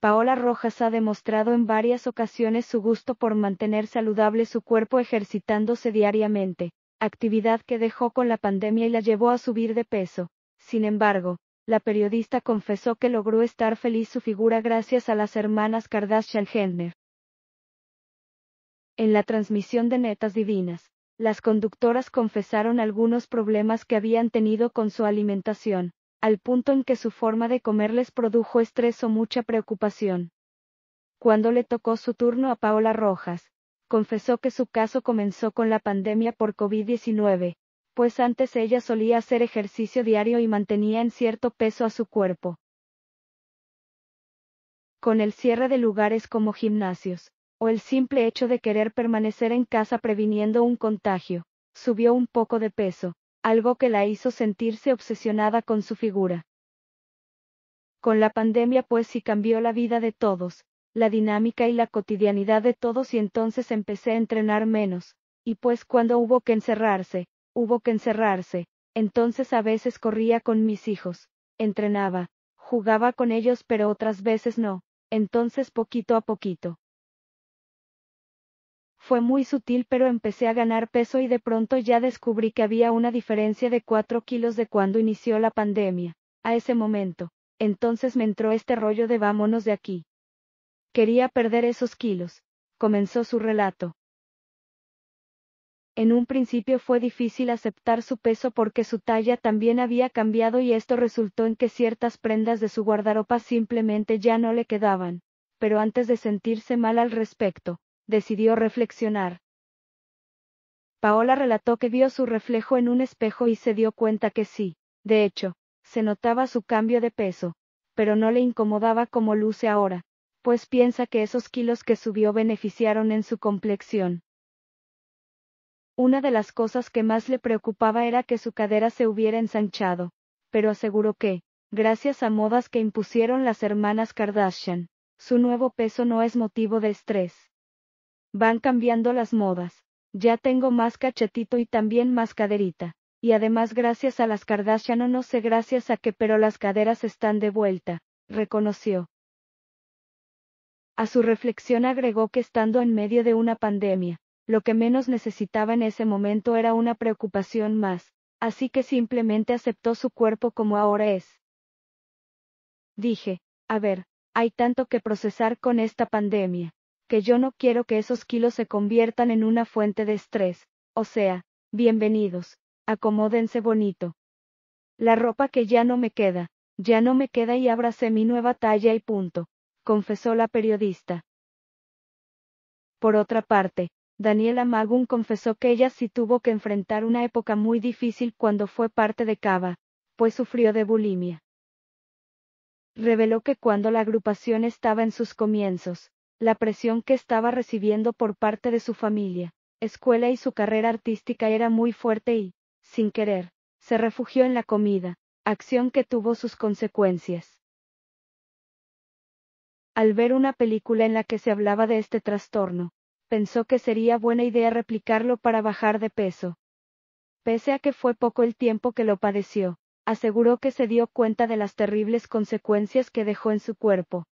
Paola Rojas ha demostrado en varias ocasiones su gusto por mantener saludable su cuerpo ejercitándose diariamente, actividad que dejó con la pandemia y la llevó a subir de peso. Sin embargo, la periodista confesó que logró estar feliz su figura gracias a las hermanas Kardashian-Hendner. En la transmisión de Netas Divinas, las conductoras confesaron algunos problemas que habían tenido con su alimentación al punto en que su forma de comer les produjo estrés o mucha preocupación. Cuando le tocó su turno a Paola Rojas, confesó que su caso comenzó con la pandemia por COVID-19, pues antes ella solía hacer ejercicio diario y mantenía en cierto peso a su cuerpo. Con el cierre de lugares como gimnasios, o el simple hecho de querer permanecer en casa previniendo un contagio, subió un poco de peso, algo que la hizo sentirse obsesionada con su figura. Con la pandemia pues sí cambió la vida de todos, la dinámica y la cotidianidad de todos y entonces empecé a entrenar menos, y pues cuando hubo que encerrarse, hubo que encerrarse, entonces a veces corría con mis hijos, entrenaba, jugaba con ellos pero otras veces no, entonces poquito a poquito. Fue muy sutil pero empecé a ganar peso y de pronto ya descubrí que había una diferencia de 4 kilos de cuando inició la pandemia. A ese momento. Entonces me entró este rollo de vámonos de aquí. Quería perder esos kilos. Comenzó su relato. En un principio fue difícil aceptar su peso porque su talla también había cambiado y esto resultó en que ciertas prendas de su guardarropa simplemente ya no le quedaban. Pero antes de sentirse mal al respecto, decidió reflexionar. Paola relató que vio su reflejo en un espejo y se dio cuenta que sí, de hecho, se notaba su cambio de peso, pero no le incomodaba como luce ahora, pues piensa que esos kilos que subió beneficiaron en su complexión. Una de las cosas que más le preocupaba era que su cadera se hubiera ensanchado, pero aseguró que, gracias a modas que impusieron las hermanas Kardashian, su nuevo peso no es motivo de estrés. Van cambiando las modas. Ya tengo más cachetito y también más caderita. Y además gracias a las Kardashian o no sé gracias a qué pero las caderas están de vuelta, reconoció. A su reflexión agregó que estando en medio de una pandemia, lo que menos necesitaba en ese momento era una preocupación más, así que simplemente aceptó su cuerpo como ahora es. Dije, a ver, hay tanto que procesar con esta pandemia que yo no quiero que esos kilos se conviertan en una fuente de estrés, o sea, bienvenidos, acomódense bonito. La ropa que ya no me queda, ya no me queda y ábrase mi nueva talla y punto, confesó la periodista. Por otra parte, Daniela Magun confesó que ella sí tuvo que enfrentar una época muy difícil cuando fue parte de Cava, pues sufrió de bulimia. Reveló que cuando la agrupación estaba en sus comienzos, la presión que estaba recibiendo por parte de su familia, escuela y su carrera artística era muy fuerte y, sin querer, se refugió en la comida, acción que tuvo sus consecuencias. Al ver una película en la que se hablaba de este trastorno, pensó que sería buena idea replicarlo para bajar de peso. Pese a que fue poco el tiempo que lo padeció, aseguró que se dio cuenta de las terribles consecuencias que dejó en su cuerpo,